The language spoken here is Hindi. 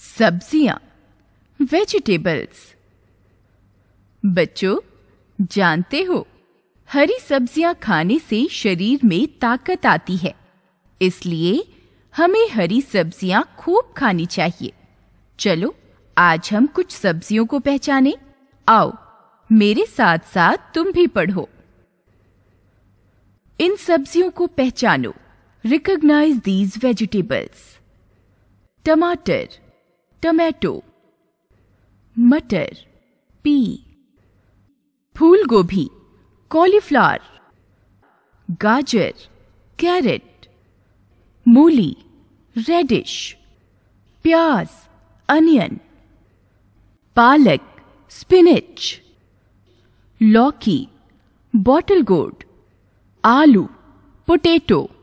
सब्जियां वेजिटेबल्स बच्चों जानते हो हरी सब्जियां खाने से शरीर में ताकत आती है इसलिए हमें हरी सब्जियां खूब खानी चाहिए चलो आज हम कुछ सब्जियों को पहचाने आओ मेरे साथ साथ तुम भी पढ़ो इन सब्जियों को पहचानो रिकॉग्नाइज दीज वेजिटेबल्स टमाटर टमेटो मटर पी फूल गोभी कॉलीफ्लावर गाजर कैरेट मूली रेडिश प्याज अनियन पालक स्पिनिच लौकी बॉटल गोड आलू पोटैटो